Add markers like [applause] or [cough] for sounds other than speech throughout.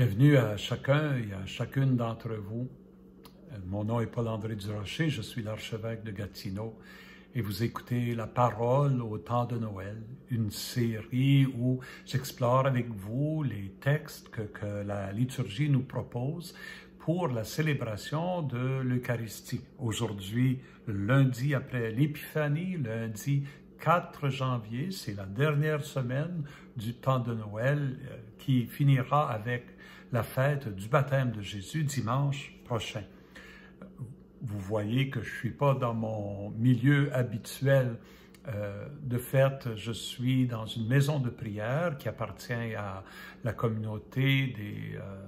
Bienvenue à chacun et à chacune d'entre vous. Euh, mon nom est Paul-André Durocher, je suis l'archevêque de Gatineau et vous écoutez La parole au temps de Noël, une série où j'explore avec vous les textes que, que, la liturgie nous propose pour la célébration de l'Eucharistie. Aujourd'hui, lundi après l'Épiphanie, lundi 4 janvier, c'est la dernière semaine du temps de Noël euh, qui finira avec la fête du baptême de Jésus dimanche prochain. Vous voyez que je ne suis pas dans mon milieu habituel euh, de fête. je suis dans une maison de prière qui appartient à la communauté des euh,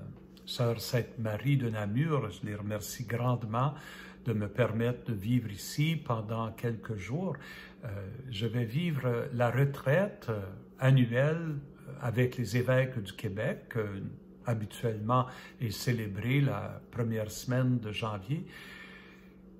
Sœurs Sainte-Marie de Namur. Je les remercie grandement de me permettre de vivre ici pendant quelques jours. Euh, je vais vivre la retraite annuelle avec les évêques du Québec, habituellement est célébrée la première semaine de janvier.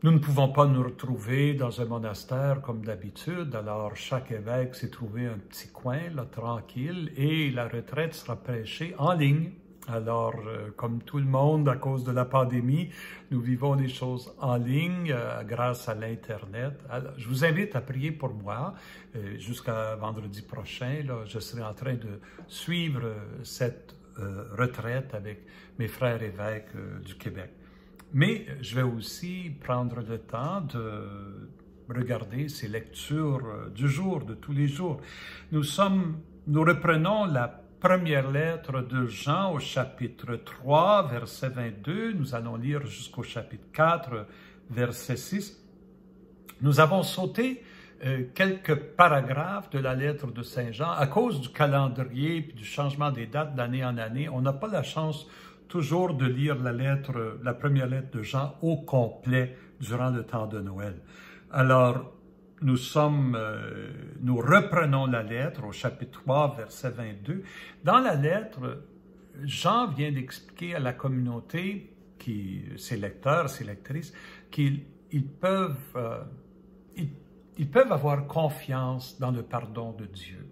Nous ne pouvons pas nous retrouver dans un monastère comme d'habitude, alors chaque évêque s'est trouvé un petit coin là, tranquille et la retraite sera prêchée en ligne. Alors, euh, comme tout le monde, à cause de la pandémie, nous vivons les choses en ligne euh, grâce à l'Internet. Je vous invite à prier pour moi euh, jusqu'à vendredi prochain. Là, je serai en train de suivre cette euh, retraite avec mes frères évêques euh, du Québec. Mais je vais aussi prendre le temps de regarder ces lectures euh, du jour, de tous les jours. Nous sommes, nous reprenons la première lettre de Jean au chapitre 3, verset 22. Nous allons lire jusqu'au chapitre 4, verset 6. Nous avons sauté euh, quelques paragraphes de la lettre de Saint Jean. À cause du calendrier et du changement des dates d'année en année, on n'a pas la chance toujours de lire la lettre, la première lettre de Jean au complet durant le temps de Noël. Alors, nous sommes, euh, nous reprenons la lettre au chapitre 3, verset 22. Dans la lettre, Jean vient d'expliquer à la communauté, qui, ses lecteurs, ses lectrices, qu'ils peuvent, euh, ils peuvent avoir confiance dans le pardon de Dieu.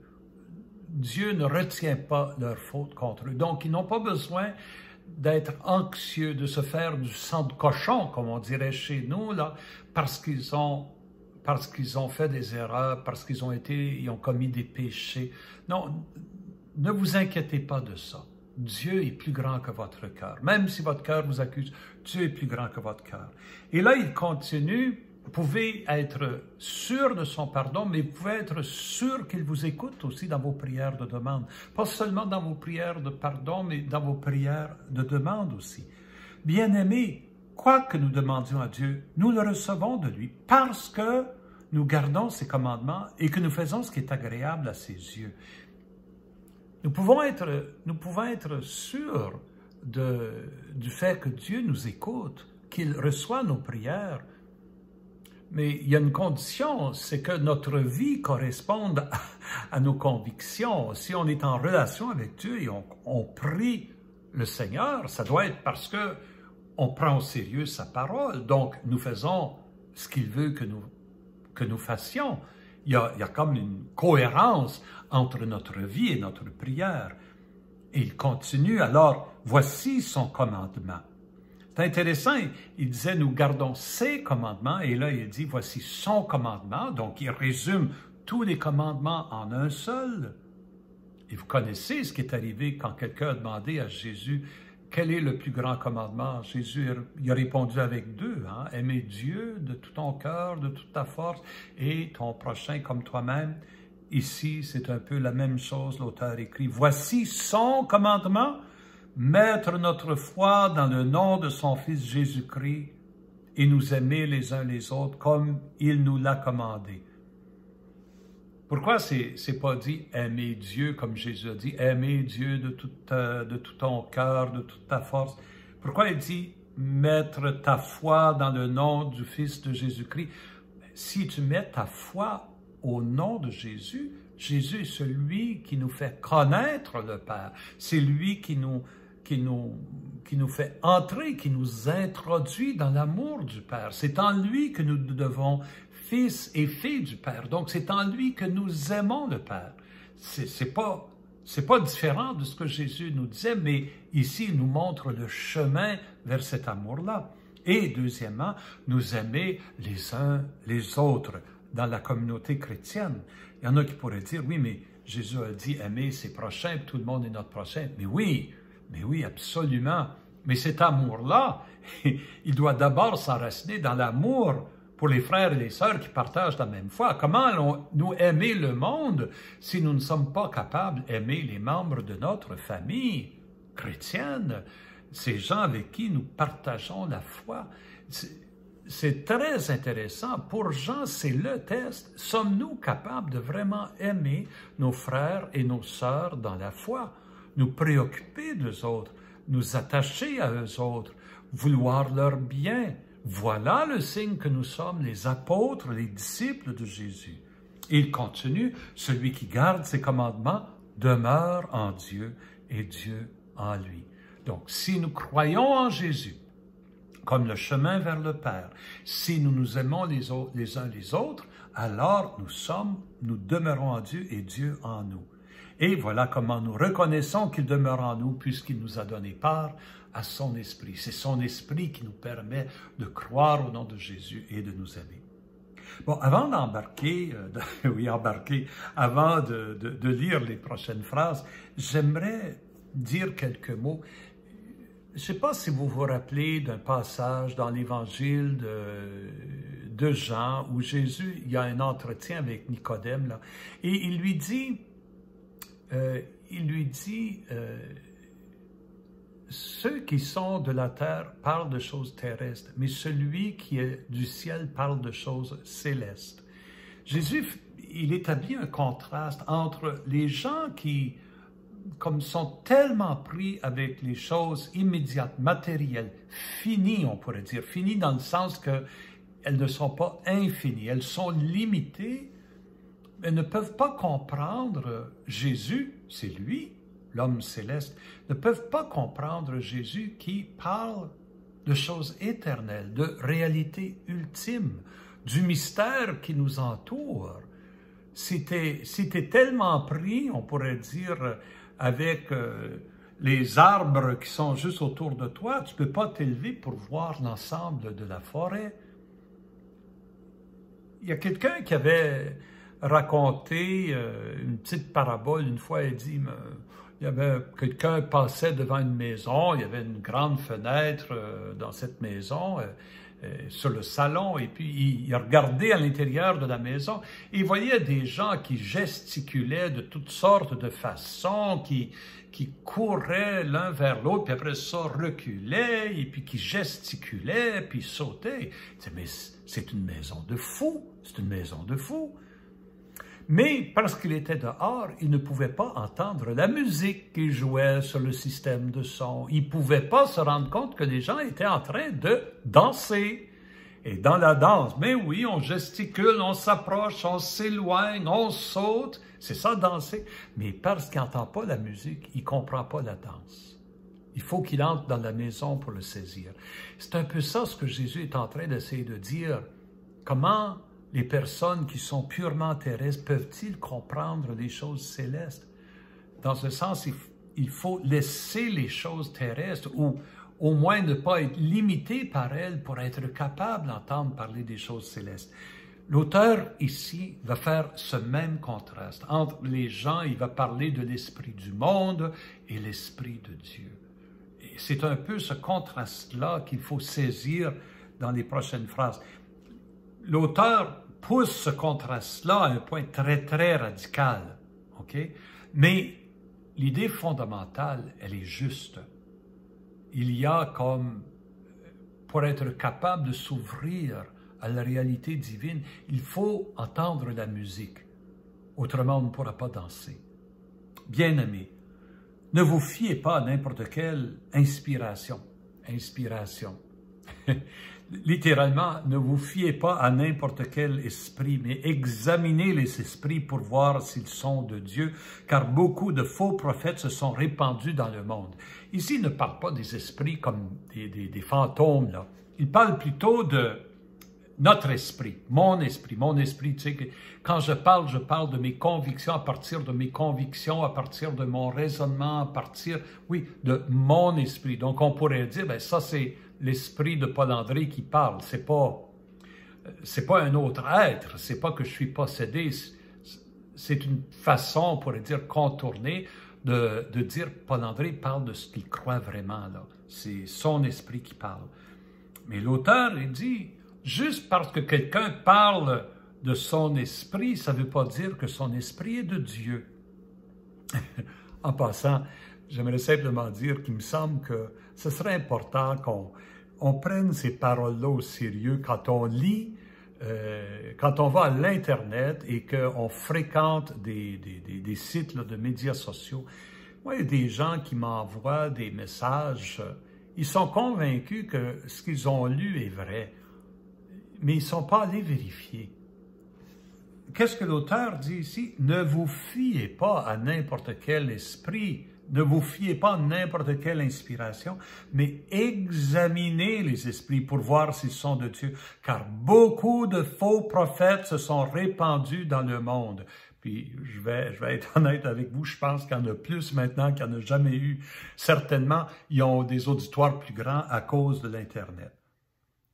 Dieu ne retient pas leur faute contre eux. Donc, ils n'ont pas besoin d'être anxieux, de se faire du sang de cochon, comme on dirait chez nous, là, parce qu'ils ont parce qu'ils ont fait des erreurs, parce qu'ils ont été, ils ont commis des péchés. Non, ne vous inquiétez pas de ça. Dieu est plus grand que votre cœur. Même si votre cœur vous accuse, Dieu est plus grand que votre cœur. Et là, il continue, vous pouvez être sûr de son pardon, mais vous pouvez être sûr qu'il vous écoute aussi dans vos prières de demande. Pas seulement dans vos prières de pardon, mais dans vos prières de demande aussi. Bien-aimés, quoi que nous demandions à Dieu, nous le recevons de lui parce que nous gardons ses commandements et que nous faisons ce qui est agréable à ses yeux. Nous pouvons être, nous pouvons être sûrs du fait que Dieu nous écoute, qu'il reçoit nos prières, mais il y a une condition, c'est que notre vie corresponde à, nos convictions. Si on est en relation avec Dieu et on, prie le Seigneur, ça doit être parce que on prend au sérieux sa parole. Donc, nous faisons ce qu'il veut que nous, que nous fassions. Il y, a, il y, a, comme une cohérence entre notre vie et notre prière. il continue, alors, voici son commandement intéressant, il disait, nous gardons ses commandements, et là il dit, voici son commandement, donc il résume tous les commandements en un seul. Et vous connaissez ce qui est arrivé quand quelqu'un a demandé à Jésus, quel est le plus grand commandement? Jésus il a répondu avec deux, hein. aimer Dieu de tout ton cœur, de toute ta force, et ton prochain comme toi-même. Ici, c'est un peu la même chose, l'auteur écrit, voici son commandement mettre notre foi dans le nom de son Fils Jésus-Christ et nous aimer les uns les autres comme il nous l'a commandé. Pourquoi c'est pas dit aimer Dieu comme Jésus a dit, aimer Dieu de tout, euh, de tout ton cœur, de toute ta force? Pourquoi il dit mettre ta foi dans le nom du Fils de Jésus-Christ? Si tu mets ta foi au nom de Jésus, Jésus est celui qui nous fait connaître le Père. C'est lui qui nous qui nous, fait entrer, qui nous introduit dans l'amour du Père. C'est en lui que nous devons fils et fille du Père. Donc, c'est en lui que nous aimons le Père. C'est pas pas différent de ce que Jésus nous disait, mais ici, il nous montre le chemin vers cet amour-là. Et deuxièmement, nous aimer les uns les autres dans la communauté chrétienne. Il y en a qui pourraient dire, oui, mais Jésus a dit aimer ses prochains, tout le monde est notre prochain. Mais oui, mais oui, absolument. Mais cet amour-là, [laughs] il doit d'abord s'enraciner dans l'amour pour les frères et les sœurs qui partagent la même foi. Comment allons-nous aimer le monde si nous ne sommes pas capables d'aimer les membres de notre famille chrétienne, ces gens avec qui nous partageons la foi? C'est très intéressant. Pour Jean, c'est le test. Sommes-nous capables de vraiment aimer nos frères et nos sœurs dans la foi? nous préoccuper d'eux autres, nous attacher à eux autres, vouloir leur bien. Voilà le signe que nous sommes les apôtres, les disciples de Jésus. Il continue, celui qui garde ses commandements demeure en Dieu et Dieu en lui. Donc, si nous croyons en Jésus comme le chemin vers le Père, si nous nous aimons les, les uns les autres, alors nous sommes, nous demeurons en Dieu et Dieu en nous. Et voilà comment nous reconnaissons qu'il demeure en nous puisqu'il nous a donné part à son esprit. C'est son esprit qui nous permet de croire au nom de Jésus et de nous aimer. Bon, avant d'embarquer, euh, [laughs] oui, embarquer, avant de, lire les prochaines phrases, j'aimerais dire quelques mots. Je ne sais pas si vous vous rappelez d'un passage dans l'évangile de, de Jean où Jésus, il y a un entretien avec Nicodème, là, et il lui dit, euh, il lui dit, euh, ceux qui sont de la terre parlent de choses terrestres, mais celui qui est du ciel parle de choses célestes. Jésus, il établit un contraste entre les gens qui comme sont tellement pris avec les choses immédiates, matérielles, finies, on pourrait dire, finies dans le sens que elles ne sont pas infinies, elles sont limitées ne peuvent pas comprendre Jésus, c'est lui, l'homme céleste, ne peuvent pas comprendre Jésus qui parle de choses éternelles, de réalité ultime, du mystère qui nous entoure. Si tu tellement pris, on pourrait dire, avec euh, les arbres qui sont juste autour de toi, tu ne peux pas t'élever pour voir l'ensemble de la forêt. Il y a quelqu'un qui avait raconté euh, une petite parabole. Une fois, elle dit, il y avait quelqu'un passait devant une maison, il y avait une grande fenêtre euh, dans cette maison, euh, sur le salon, et puis il, regardait à l'intérieur de la maison, et il voyait des gens qui gesticulaient de toutes sortes de façons, qui, qui couraient l'un vers l'autre, puis après ça reculaient, et puis qui gesticulaient, puis sautaient. Il mais c'est une maison de fous, c'est une maison de fous mais parce qu'il était dehors, il ne pouvait pas entendre la musique qu'il jouait sur le système de son. Il ne pouvait pas se rendre compte que les gens étaient en train de danser. Et dans la danse, mais oui, on gesticule, on s'approche, on s'éloigne, on saute, c'est ça danser. Mais parce qu'il n'entend pas la musique, il ne comprend pas la danse. Il faut qu'il entre dans la maison pour le saisir. C'est un peu ça ce que Jésus est en train d'essayer de dire. Comment les personnes qui sont purement terrestres peuvent-ils comprendre les choses célestes? Dans ce sens, il faut laisser les choses terrestres ou au moins ne pas être limité par elles pour être capable d'entendre parler des choses célestes. L'auteur ici va faire ce même contraste. Entre les gens, il va parler de l'esprit du monde et l'esprit de Dieu. C'est un peu ce contraste-là qu'il faut saisir dans les prochaines phrases l'auteur pousse ce contraste-là à un point très, très radical. OK? Mais l'idée fondamentale, elle est juste. Il y a comme, euh, pour être capable de s'ouvrir à la réalité divine, il faut entendre la musique. Autrement, on ne pourra pas danser. bien aimé, ne vous fiez pas à n'importe quelle inspiration. Inspiration. [laughs] littéralement, ne vous fiez pas à n'importe quel esprit, mais examinez les esprits pour voir s'ils sont de Dieu, car beaucoup de faux prophètes se sont répandus dans le monde. Ici, il ne parle pas des esprits comme des, fantômes, Il parle plutôt de notre esprit, mon esprit, mon esprit. Tu sais, quand je parle, je parle de mes convictions, à partir de mes convictions, à partir de mon raisonnement, à partir, oui, de mon esprit. Donc, on pourrait dire, ben ça, c'est l'esprit de Paul André qui parle. C'est pas c'est pas un autre être. C'est pas que je suis possédé. C'est une façon, on pourrait dire, contournée de, de dire Paul André parle de ce qu'il croit vraiment là. C'est son esprit qui parle. Mais l'auteur il dit juste parce que quelqu'un parle de son esprit, ça ne veut pas dire que son esprit est de Dieu. [laughs] en passant, j'aimerais simplement dire qu'il me semble que ce serait important qu'on on prenne ces paroles-là au sérieux quand on lit, euh, quand on va à l'Internet et qu'on fréquente des, sites de médias sociaux. Moi, il y a des gens qui m'envoient des messages. Ils sont convaincus que ce qu'ils ont lu est vrai, mais ils ne sont pas allés vérifier. Qu'est-ce que l'auteur dit ici? Ne vous fiez pas à n'importe quel esprit ne vous fiez pas n'importe quelle inspiration, mais examinez les esprits pour voir s'ils sont de Dieu, car beaucoup de faux prophètes se sont répandus dans le monde. Puis je vais, je vais être [laughs] honnête avec vous, je pense qu'il y en a plus maintenant qu'il n'y en a jamais eu. Certainement, ils ont des auditoires plus grands à cause de l'Internet.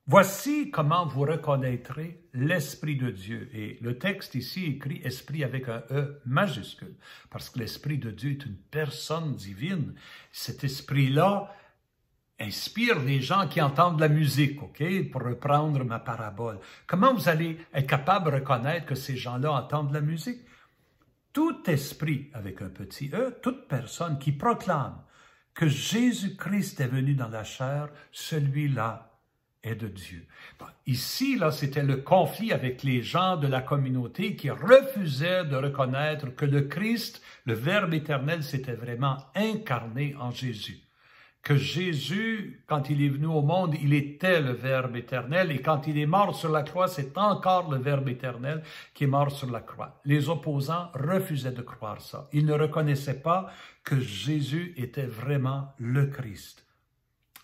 Voici comment vous reconnaîtrez l'Esprit de Dieu. Et le texte ici écrit Esprit avec un E majuscule, parce que l'Esprit de Dieu est une personne divine. Cet Esprit-là inspire les gens qui entendent la musique, OK, pour reprendre ma parabole. Comment vous allez être capable de reconnaître que ces gens-là entendent la musique? Tout esprit, avec un petit E, toute personne qui proclame que Jésus-Christ est venu dans la chair, celui-là de Dieu. Ici, là, c'était le conflit avec les gens de la communauté qui refusaient de reconnaître que le Christ, le Verbe éternel, s'était vraiment incarné en Jésus. Que Jésus, quand il est venu au monde, il était le Verbe éternel, et quand il est mort sur la croix, c'est encore le Verbe éternel qui est mort sur la croix. Les opposants refusaient de croire ça. Ils ne reconnaissaient pas que Jésus était vraiment le Christ.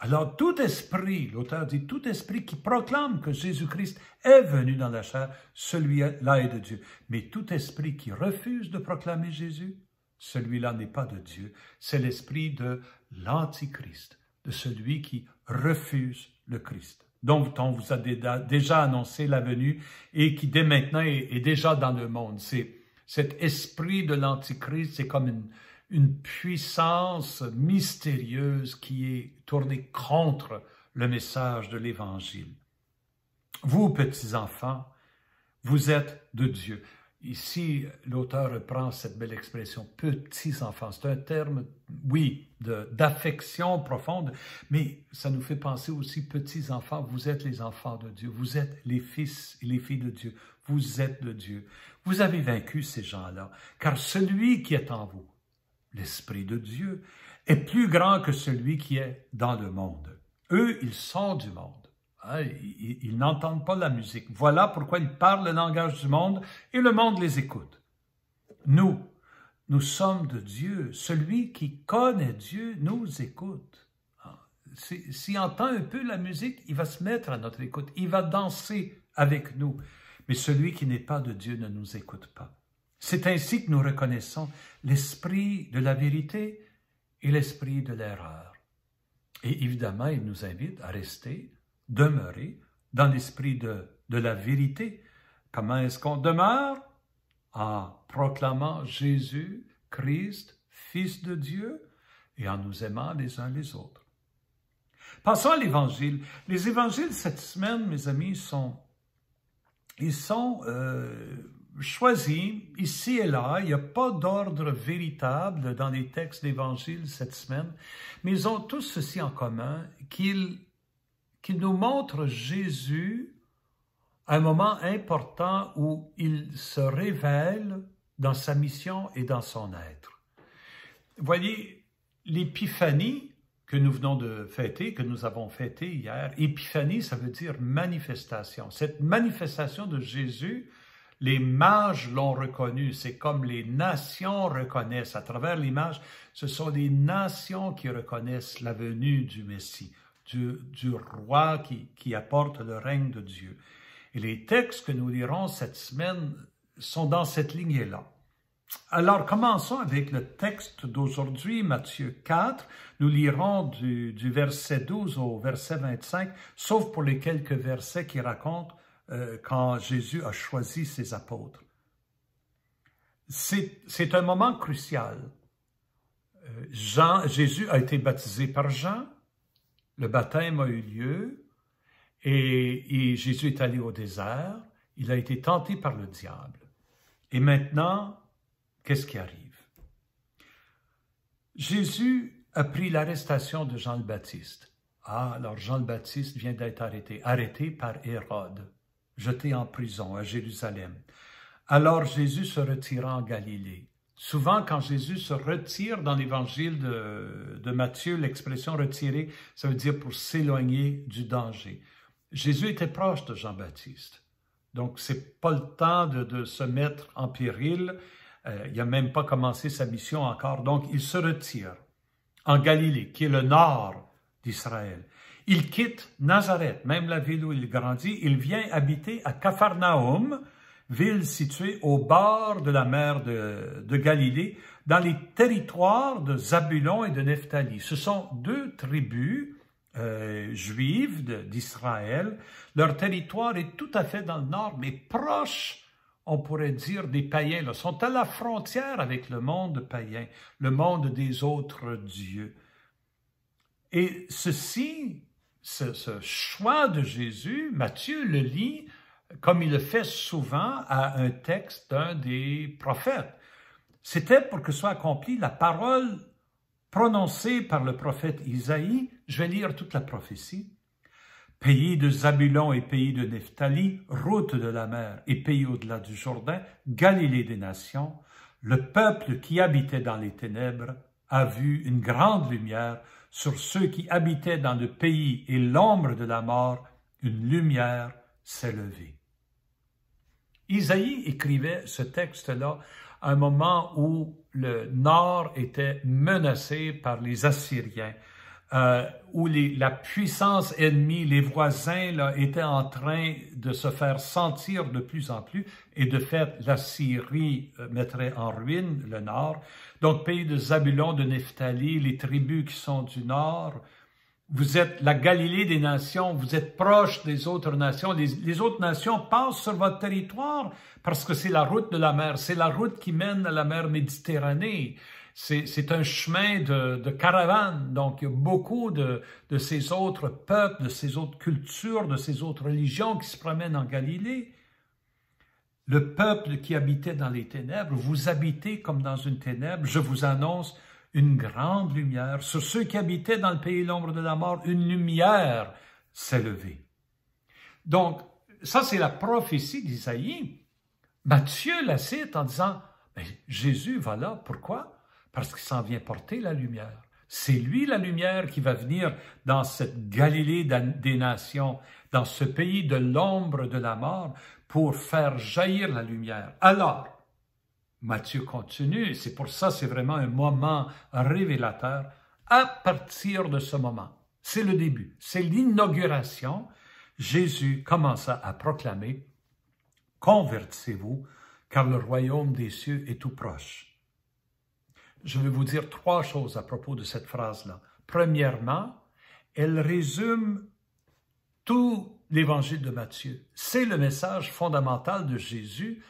Alors tout esprit, l'auteur dit, tout esprit qui proclame que Jésus-Christ est venu dans la chair, celui-là est de Dieu. Mais tout esprit qui refuse de proclamer Jésus, celui-là n'est pas de Dieu. C'est l'esprit de l'antichrist, de celui qui refuse le Christ dont on vous a déjà annoncé la venue et qui dès maintenant est, déjà dans le monde. C'est cet esprit de l'antichrist, c'est comme une, une puissance mystérieuse qui est tournée contre le message de l'Évangile. Vous, petits enfants, vous êtes de Dieu. Ici, l'auteur reprend cette belle expression, petits enfants. C'est un terme, oui, d'affection profonde, mais ça nous fait penser aussi, petits enfants, vous êtes les enfants de Dieu, vous êtes les fils et les filles de Dieu, vous êtes de Dieu. Vous avez vaincu ces gens-là, car celui qui est en vous, l'Esprit de Dieu, est plus grand que celui qui est dans le monde. Eux, ils sont du monde. Ah, ils n'entendent pas la musique. Voilà pourquoi ils parlent le langage du monde et le monde les écoute. Nous, nous sommes de Dieu. Celui qui connaît Dieu nous écoute. Ah, s'il entend un peu la musique, il va se mettre à notre écoute. Il va danser avec nous. Mais celui qui n'est pas de Dieu ne nous écoute pas. C'est ainsi que nous reconnaissons l'esprit de la vérité et l'esprit de l'erreur. Et évidemment, il nous invite à rester, demeurer dans l'esprit de, de la vérité. Comment est-ce qu'on demeure En proclamant Jésus, Christ, Fils de Dieu, et en nous aimant les uns les autres. Passons à l'Évangile. Les Évangiles cette semaine, mes amis, sont, ils sont euh, Choisis ici et là. Il n'y a pas d'ordre véritable dans les textes d'Évangile cette semaine, mais ils ont tous ceci en commun, qu'ils nous montrent Jésus à un moment important où il se révèle dans sa mission et dans son être. Voyez, l'épiphanie que nous venons de fêter, que nous avons fêté hier, épiphanie, ça veut dire manifestation. Cette manifestation de Jésus, les mages l'ont reconnu, c'est comme les nations reconnaissent. À travers l'image, ce sont les nations qui reconnaissent la venue du Messie, du, roi qui, apporte le règne de Dieu. Et les textes que nous lirons cette semaine sont dans cette lignée-là. Alors commençons avec le texte d'aujourd'hui, Matthieu 4. Nous lirons du, verset 12 au verset 25, sauf pour les quelques versets qui racontent euh, quand Jésus a choisi ses apôtres. C'est un moment crucial. Euh, Jean, Jésus a été baptisé par Jean, le baptême a eu lieu, et, et Jésus est allé au désert, il a été tenté par le diable. Et maintenant, qu'est-ce qui arrive? Jésus a pris l'arrestation de Jean le Baptiste. Ah, alors Jean le Baptiste vient d'être arrêté, arrêté par Hérode jeté en prison à Jérusalem. Alors Jésus se retira en Galilée. Souvent, quand Jésus se retire dans l'évangile de, Matthieu, l'expression retirer, ça veut dire pour s'éloigner du danger. Jésus était proche de Jean-Baptiste. Donc, c'est pas le temps de, se mettre en péril. Euh, il n'a même pas commencé sa mission encore. Donc, il se retire en Galilée, qui est le nord d'Israël. Il quitte Nazareth, même la ville où il grandit. Il vient habiter à Capharnaüm, ville située au bord de la mer de, Galilée, dans les territoires de Zabulon et de Nephtali. Ce sont deux tribus euh, juives d'Israël. Leur territoire est tout à fait dans le nord, mais proche, on pourrait dire, des païens. Ils sont à la frontière avec le monde païen, le monde des autres dieux. Et ceci ce, choix de Jésus, Matthieu le lit comme il le fait souvent à un texte d'un des prophètes. C'était pour que soit accomplie la parole prononcée par le prophète Isaïe. Je vais lire toute la prophétie. Pays de Zabulon et pays de Nephtali, route de la mer et pays au-delà du Jourdain, Galilée des nations, le peuple qui habitait dans les ténèbres a vu une grande lumière, sur ceux qui habitaient dans le pays et l'ombre de la mort, une lumière s'est levée. Isaïe écrivait ce texte-là à un moment où le nord était menacé par les Assyriens, euh, où la puissance ennemie, les voisins, là, étaient en train de se faire sentir de plus en plus. Et de fait, la Syrie euh, mettrait en ruine le nord. Donc, pays de Zabulon, de Nephtali, les tribus qui sont du nord, vous êtes la Galilée des nations, vous êtes proche des autres nations. les autres nations passent sur votre territoire parce que c'est la route de la mer, c'est la route qui mène à la mer Méditerranée. C'est un chemin de, caravane, donc il y beaucoup de, de ces autres peuples, de ces autres cultures, de ces autres religions qui se promènent en Galilée. Le peuple qui habitait dans les ténèbres, vous habitez comme dans une ténèbre, je vous annonce une grande lumière. Sur ceux qui habitaient dans le pays l'ombre de la mort, une lumière s'est levée. Donc, ça c'est la prophétie d'Isaïe. Matthieu la cite en disant, Jésus va là, pourquoi? parce qu'il s'en vient porter la lumière. C'est lui la lumière qui va venir dans cette Galilée des nations, dans ce pays de l'ombre de la mort, pour faire jaillir la lumière. Alors, Matthieu continue, c'est pour ça c'est vraiment un moment révélateur. À partir de ce moment, c'est le début, c'est l'inauguration, Jésus commença à proclamer, Convertissez-vous, car le royaume des cieux est tout proche je vais vous dire trois choses à propos de cette phrase-là. Premièrement, elle résume tout l'évangile de Matthieu. C'est le message fondamental de Jésus,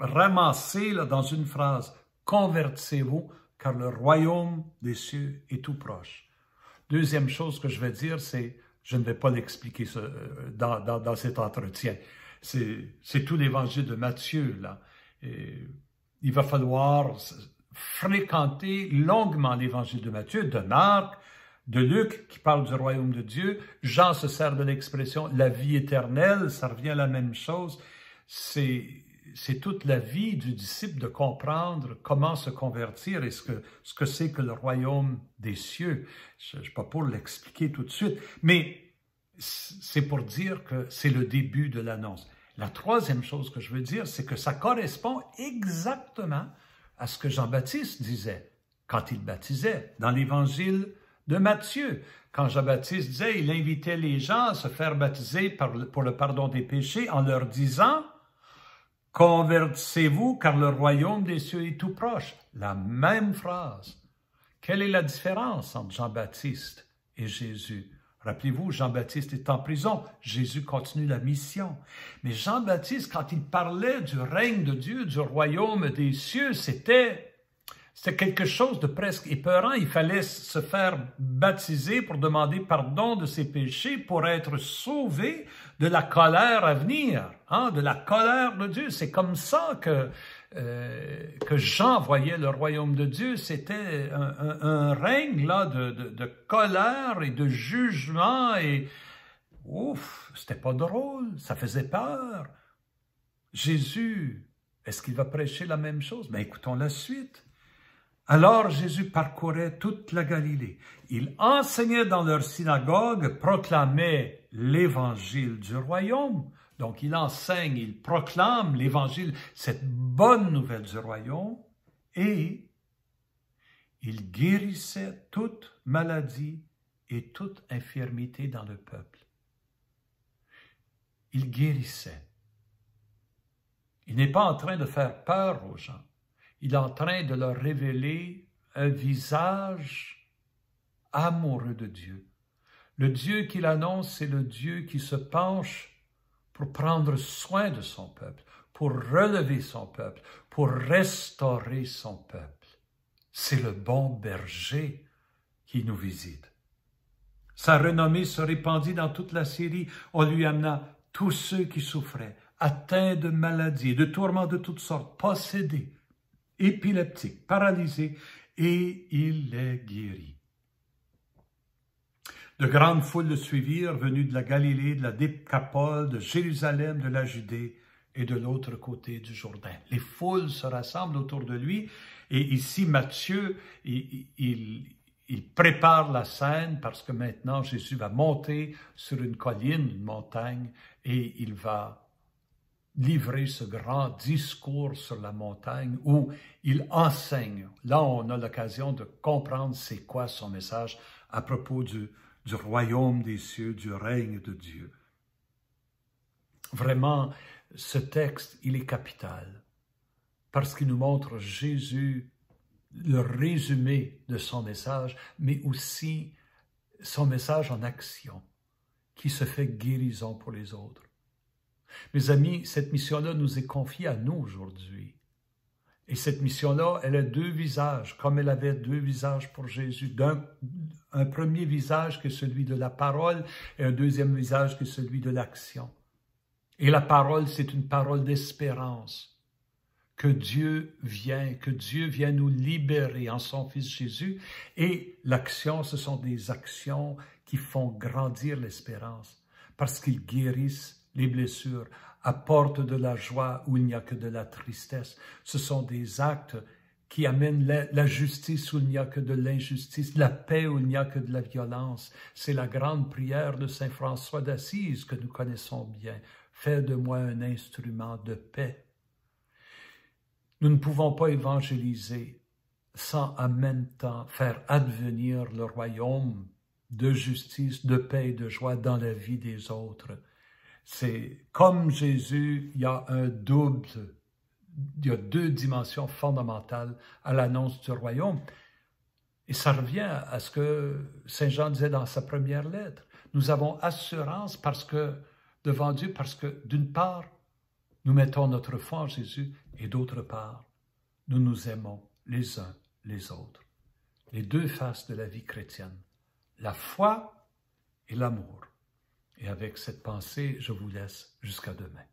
ramassé là, dans une phrase. Convertissez-vous, car le royaume des cieux est tout proche. Deuxième chose que je vais dire, c'est, je ne vais pas l'expliquer euh, dans, dans, cet entretien, c'est tout l'évangile de Matthieu. là. il va falloir Fréquenter longuement l'évangile de Matthieu, de Marc, de Luc qui parle du royaume de Dieu. Jean se sert de l'expression la vie éternelle, ça revient à la même chose. C'est toute la vie du disciple de comprendre comment se convertir et ce que ce que c'est que le royaume des cieux. Je ne suis pas pour l'expliquer tout de suite, mais c'est pour dire que c'est le début de l'annonce. La troisième chose que je veux dire, c'est que ça correspond exactement à ce que Jean-Baptiste disait quand il baptisait dans l'évangile de Matthieu. Quand Jean-Baptiste disait, il invitait les gens à se faire baptiser pour le pardon des péchés en leur disant, Convertissez-vous car le royaume des cieux est tout proche. La même phrase. Quelle est la différence entre Jean-Baptiste et Jésus? Rappelez-vous, Jean-Baptiste est en prison, Jésus continue la mission. Mais Jean-Baptiste, quand il parlait du règne de Dieu, du royaume des cieux, c'était c'est quelque chose de presque épeurant. Il fallait se faire baptiser pour demander pardon de ses péchés, pour être sauvé de la colère à venir, hein, de la colère de Dieu. C'est comme ça que, euh, que Jean voyait le royaume de Dieu. C'était un, règne là, de, colère et de jugement. Et ouf, c'était pas drôle, ça faisait peur. Jésus, est-ce qu'il va prêcher la même chose? mais ben, écoutons la suite. Alors Jésus parcourait toute la Galilée. Il enseignait dans leur synagogue, proclamait l'évangile du royaume. Donc il enseigne, il proclame l'évangile, cette bonne nouvelle du royaume. Et il guérissait toute maladie et toute infirmité dans le peuple. Il guérissait. Il n'est pas en train de faire peur aux gens il est en train de leur révéler un visage amoureux de Dieu. Le Dieu qu'il annonce, c'est le Dieu qui se penche pour prendre soin de son peuple, pour relever son peuple, pour restaurer son peuple. C'est le bon berger qui nous visite. Sa renommée se répandit dans toute la Syrie. On lui amena tous ceux qui souffraient, atteints de maladies, de tourments de toutes sortes, possédés épileptique, paralysé, et il est guéri. De grandes foules le suivirent, venues de la Galilée, de la Décapole, de Jérusalem, de la Judée et de l'autre côté du Jourdain. Les foules se rassemblent autour de lui, et ici Matthieu, il, il prépare la scène parce que maintenant Jésus va monter sur une colline, une montagne, et il va livrer ce grand discours sur la montagne où il enseigne. Là, on a l'occasion de comprendre c'est quoi son message à propos du, du royaume des cieux, du règne de Dieu. Vraiment, ce texte, il est capital parce qu'il nous montre Jésus, le résumé de son message, mais aussi son message en action, qui se fait guérison pour les autres mes amis, cette mission-là nous est confiée à nous aujourd'hui. Et cette mission-là, elle a deux visages, comme elle avait deux visages pour Jésus. Un, premier visage que celui de la parole et un deuxième visage que celui de l'action. Et la parole, c'est une parole d'espérance. Que Dieu vient, que Dieu vient nous libérer en son Fils Jésus. Et l'action, ce sont des actions qui font grandir l'espérance parce qu'ils guérissent les blessures, apportent de la joie où il n'y a que de la tristesse. Ce sont des actes qui amènent la, justice où il n'y a que de l'injustice, la paix où il n'y a que de la violence. C'est la grande prière de Saint François d'Assise que nous connaissons bien. Fais de moi un instrument de paix. Nous ne pouvons pas évangéliser sans en même temps faire advenir le royaume de justice, de paix et de joie dans la vie des autres. C'est comme Jésus, il y a un double, il y a deux dimensions fondamentales à l'annonce du royaume. Et ça revient à ce que Saint Jean disait dans sa première lettre. Nous avons assurance parce que, devant Dieu, parce que d'une part, nous mettons notre foi en Jésus et d'autre part, nous nous aimons les uns les autres. Les deux faces de la vie chrétienne, la foi et l'amour. Et avec cette pensée, je vous laisse jusqu'à demain.